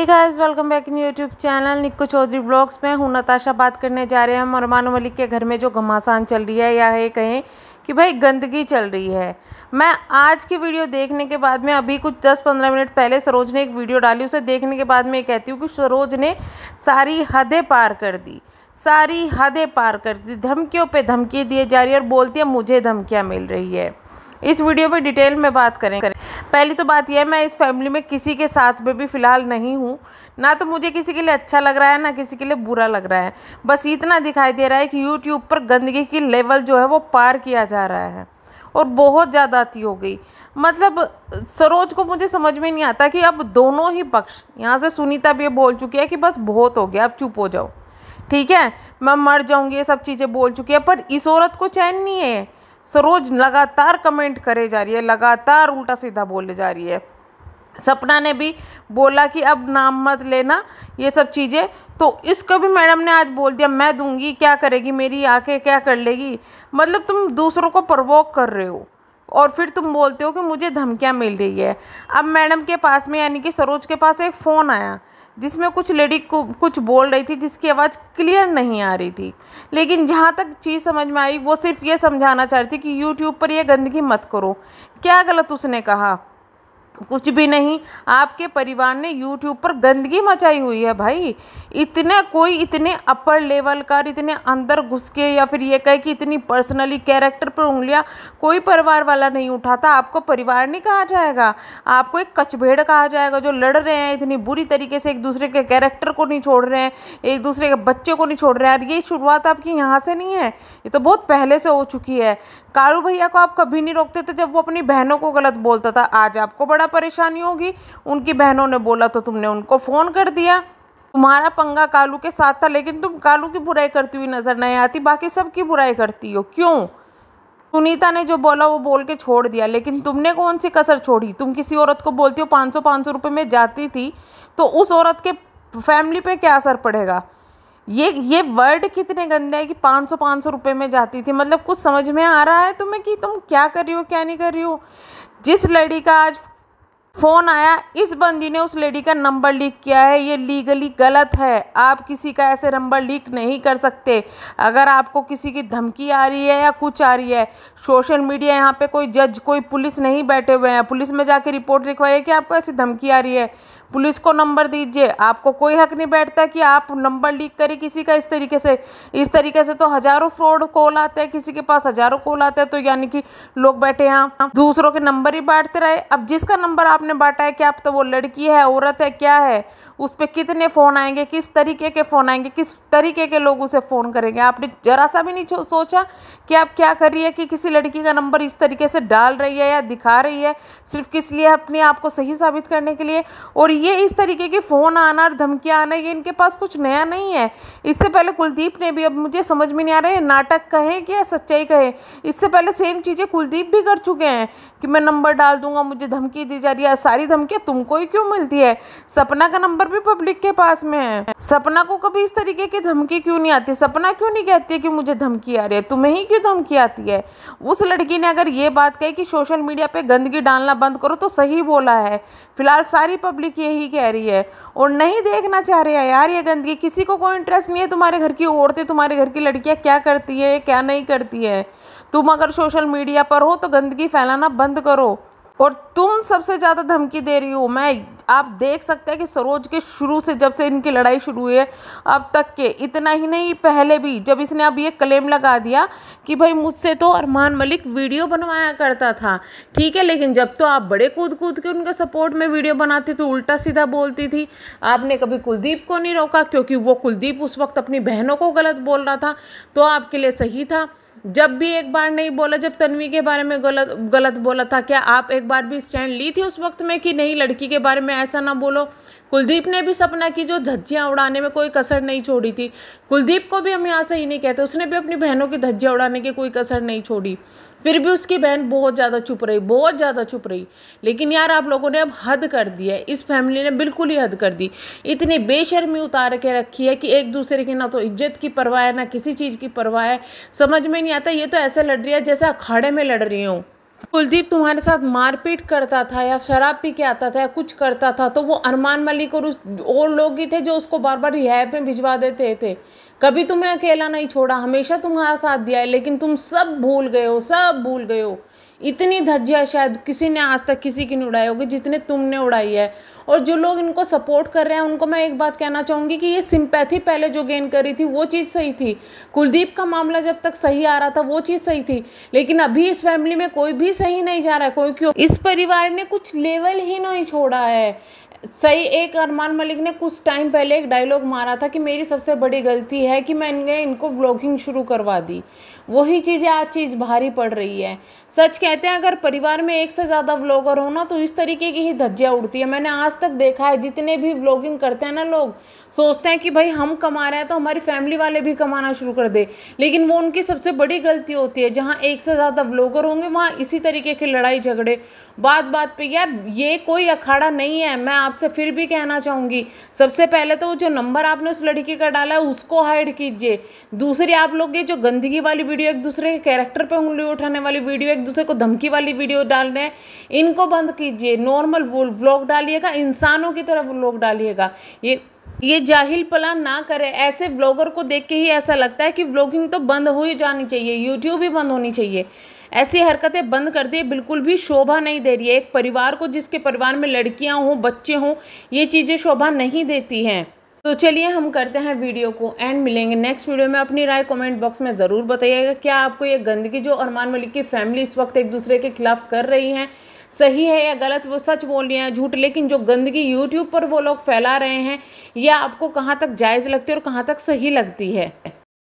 hey guys welcome back in YouTube channel Nikko Chaudhary vlogs में हूँ नताशा बात करने जा रहे हैं हम अरमान मलिक के घर में जो घमासान चल रही है या ये कहें कि भाई गंदगी चल रही है मैं आज की वीडियो देखने के बाद में अभी कुछ 10-15 मिनट पहले सरोज ने एक वीडियो डाली उसे देखने के बाद में कहती हूँ कि सरोज ने सारी हदें पार कर दी सारी हदें पार कर दी धमकियों पर धमकी दिए जा रही है और बोलती है मुझे धमकियाँ मिल रही है इस वीडियो पर डिटेल में बात करें करें पहली तो बात यह है मैं इस फैमिली में किसी के साथ में भी फ़िलहाल नहीं हूँ ना तो मुझे किसी के लिए अच्छा लग रहा है ना किसी के लिए बुरा लग रहा है बस इतना दिखाई दे रहा है कि यूट्यूब पर गंदगी की लेवल जो है वो पार किया जा रहा है और बहुत ज़्यादा अति हो गई मतलब सरोज को मुझे समझ में नहीं आता कि अब दोनों ही पक्ष यहाँ से सुनीता भी बोल चुकी है कि बस बहुत हो गया अब चुप हो जाओ ठीक है मैं मर जाऊँगी ये सब चीज़ें बोल चुकी है पर इस औरत को चैन नहीं है सरोज लगातार कमेंट करे जा रही है लगातार उल्टा सीधा बोले जा रही है सपना ने भी बोला कि अब नाम मत लेना ये सब चीज़ें तो इसको भी मैडम ने आज बोल दिया मैं दूंगी क्या करेगी मेरी आके क्या कर लेगी मतलब तुम दूसरों को प्रवोक कर रहे हो और फिर तुम बोलते हो कि मुझे धमकियाँ मिल रही है अब मैडम के पास में यानी कि सरोज के पास एक फ़ोन आया जिसमें कुछ लेडी को कुछ बोल रही थी जिसकी आवाज़ क्लियर नहीं आ रही थी लेकिन जहाँ तक चीज़ समझ में आई वो सिर्फ ये समझाना चाह रही थी कि यूट्यूब पर यह गंदगी मत करो क्या गलत उसने कहा कुछ भी नहीं आपके परिवार ने यूट्यूब पर गंदगी मचाई हुई है भाई इतने कोई इतने अपर लेवल का इतने अंदर घुस के या फिर ये कहे कि इतनी पर्सनली कैरेक्टर पर उंगलियां कोई परिवार वाला नहीं उठाता आपको परिवार नहीं कहा जाएगा आपको एक कचभेड़ कहा जाएगा जो लड़ रहे हैं इतनी बुरी तरीके से एक दूसरे के कैरेक्टर को नहीं छोड़ रहे हैं एक दूसरे के बच्चे को नहीं छोड़ रहे हैं और ये शुरुआत आपकी यहाँ से नहीं है ये तो बहुत पहले से हो चुकी है कारू भैया को आप कभी नहीं रोकते थे जब वो अपनी बहनों को गलत बोलता था आज आपको बड़ा परेशानी होगी उनकी बहनों ने बोला तो तुमने उनको फ़ोन कर दिया तुम्हारा पंगा कालू के साथ था लेकिन तुम कालू की बुराई करती हुई नज़र नहीं आती बाकी सब की बुराई करती हो क्यों सुनीता ने जो बोला वो बोल के छोड़ दिया लेकिन तुमने कौन सी कसर छोड़ी तुम किसी औरत को बोलती हो पाँच सौ पाँच सौ रुपये में जाती थी तो उस औरत के फैमिली पे क्या असर पड़ेगा ये ये वर्ड कितने गंदे हैं कि 500 500 रुपए में जाती थी मतलब कुछ समझ में आ रहा है तुम्हें कि तुम क्या कर रही हो क्या नहीं कर रही हो जिस लड़ी का आज फ़ोन आया इस बंदी ने उस लेडी का नंबर लीक किया है ये लीगली गलत है आप किसी का ऐसे नंबर लीक नहीं कर सकते अगर आपको किसी की धमकी आ रही है या कुछ आ रही है सोशल मीडिया यहाँ पे कोई जज कोई पुलिस नहीं बैठे हुए हैं पुलिस में जाके रिपोर्ट लिखवाइए कि आपको ऐसी धमकी आ रही है पुलिस को नंबर दीजिए आपको कोई हक नहीं बैठता कि आप नंबर लीक करें किसी का इस तरीके से इस तरीके से तो हज़ारों फ्रॉड कॉल आते हैं किसी के पास हज़ारों कॉल आते हैं तो यानी कि लोग बैठे यहाँ दूसरों के नंबर ही बांटते रहे अब जिसका नंबर आपने बांटा है कि आप तो वो लड़की है औरत है क्या है उस पर कितने फ़ोन आएंगे किस तरीके के फ़ोन आएंगे किस तरीके के लोग उसे फ़ोन करेंगे आपने ज़रा सा भी नहीं सोचा कि आप क्या कर रही है कि किसी लड़की का नंबर इस तरीके से डाल रही है या दिखा रही है सिर्फ किस लिए अपने आप को सही साबित करने के लिए और ये इस तरीके के फ़ोन आना और धमकी आना ये इनके पास कुछ नया नहीं है इससे पहले कुलदीप ने भी अब मुझे समझ में नहीं आ रहा है नाटक कहे कि या सच्चाई कहे इससे पहले सेम चीज़ें कुलदीप भी कर चुके हैं कि मैं नंबर डाल दूंगा मुझे धमकी दी जा रही है सारी धमकियाँ तुमको ही क्यों मिलती है सपना का नंबर भी पब्लिक के पास में है सपना को कभी इस तरीके की धमकी क्यों नहीं आती सपना क्यों नहीं कहती है कि मुझे धमकी आ रही है तुम्हें ही क्यों धमकी आती है उस लड़की ने अगर ये बात कही कि सोशल मीडिया पर गंदगी डालना बंद करो तो सही बोला है फिलहाल सारी पब्लिक ये यही कह रही है और नहीं देखना चाह रहे हैं यार ये गंदगी किसी को कोई इंटरेस्ट नहीं है तुम्हारे घर की औरतें तुम्हारे घर की लड़कियाँ क्या करती है क्या नहीं करती है तुम अगर सोशल मीडिया पर हो तो गंदगी फैलाना बंद करो और तुम सबसे ज़्यादा धमकी दे रही हो मैं आप देख सकते हैं कि सरोज के शुरू से जब से इनकी लड़ाई शुरू हुई है अब तक के इतना ही नहीं पहले भी जब इसने अब ये क्लेम लगा दिया कि भाई मुझसे तो अरमान मलिक वीडियो बनवाया करता था ठीक है लेकिन जब तो आप बड़े कूद कूद के उनके सपोर्ट में वीडियो बनाती तो उल्टा सीधा बोलती थी आपने कभी कुलदीप को नहीं रोका क्योंकि वो कुलदीप उस वक्त अपनी बहनों को गलत बोल रहा था तो आपके लिए सही था जब भी एक बार नहीं बोला जब तन्वी के बारे में गलत गलत बोला था क्या आप एक बार भी स्टैंड ली थी उस वक्त में कि नहीं लड़की के बारे में ऐसा ना बोलो कुलदीप ने भी सपना की जो धज्जियाँ उड़ाने में कोई कसर नहीं छोड़ी थी कुलदीप को भी हम यहाँ से ही नहीं कहते उसने भी अपनी बहनों की धज्जियाँ उड़ाने की कोई कसर नहीं छोड़ी फिर भी उसकी बहन बहुत ज़्यादा चुप रही बहुत ज़्यादा चुप रही लेकिन यार आप लोगों ने अब हद कर दी है इस फैमिली ने बिल्कुल ही हद कर दी इतनी बेशर्मी उतार के रखी है कि एक दूसरे की ना तो इज्जत की परवाह है ना किसी चीज़ की परवाह है समझ में नहीं आता ये तो ऐसे लड़ रही है जैसे अखाड़े में लड़ रही हूँ कुलदीप तुम्हारे साथ मारपीट करता था या शराब पी के आता था या कुछ करता था तो वो अरमान मलिक और उस और लोग ही थे जो उसको बार बार रिहायब में भिजवा देते थे कभी तुम्हें अकेला नहीं छोड़ा हमेशा तुम्हारा साथ दिया है लेकिन तुम सब भूल गए हो सब भूल गए हो इतनी धज्जियाँ शायद किसी ने आज तक किसी की नहीं उड़ाई होगी जितने तुमने उड़ाई है और जो लोग इनको सपोर्ट कर रहे हैं उनको मैं एक बात कहना चाहूँगी कि ये सिंपैथी पहले जो गेन करी थी वो चीज़ सही थी कुलदीप का मामला जब तक सही आ रहा था वो चीज़ सही थी लेकिन अभी इस फैमिली में कोई भी सही नहीं जा रहा है क्योंकि इस परिवार ने कुछ लेवल ही नहीं छोड़ा है सही एक अरमान मलिक ने कुछ टाइम पहले एक डायलॉग मारा था कि मेरी सबसे बड़ी गलती है कि मैंने इनको ब्लॉगिंग शुरू करवा दी वही चीज़ें आज चीज़ भारी पड़ रही है सच कहते हैं अगर परिवार में एक से ज़्यादा ब्लॉगर हो ना तो इस तरीके की ही धज्जियाँ उड़ती है मैंने आज तक देखा है जितने भी ब्लॉगिंग करते हैं ना लोग सोचते हैं कि भाई हम कमा रहे हैं तो हमारी फैमिली वाले भी कमाना शुरू कर दे लेकिन वो उनकी सबसे बड़ी गलती होती है जहाँ एक से ज़्यादा ब्लॉगर होंगे वहाँ इसी तरीके की लड़ाई झगड़े बात बात पर यार ये कोई अखाड़ा नहीं है मैं आपसे फिर भी कहना चाहूँगी सबसे पहले तो जो नंबर आपने उस लड़की का डाला है उसको हाइड कीजिए दूसरी आप लोग ये जो गंदगी वाली वीडियो एक दूसरे के कैरेक्टर पर उंगली उठाने वाली वीडियो एक दूसरे को धमकी वाली वीडियो डाल रहे हैं इनको बंद कीजिए नॉर्मल ब्लॉग डालिएगा इंसानों की तरह ब्लॉग डालिएगा ये ये जाहिल पला ना करे ऐसे ब्लॉगर को देख के ही ऐसा लगता है कि ब्लॉगिंग तो बंद हो ही जानी चाहिए यूट्यूब भी बंद होनी चाहिए ऐसी हरकतें बंद कर दिए बिल्कुल भी शोभा नहीं दे रही है एक परिवार को जिसके परिवार में लड़कियां हों बच्चे हों ये चीज़ें शोभा नहीं देती हैं तो चलिए हम करते हैं वीडियो को एंड मिलेंगे नेक्स्ट वीडियो में अपनी राय कमेंट बॉक्स में ज़रूर बताइएगा क्या आपको ये गंदगी जो अरमान मलिक की फैमिली इस वक्त एक दूसरे के खिलाफ कर रही है सही है या गलत वो सच बोल रही हैं झूठ लेकिन जो गंदगी यूट्यूब पर वो लोग फैला रहे हैं यह आपको कहाँ तक जायज़ लगती है और कहाँ तक सही लगती है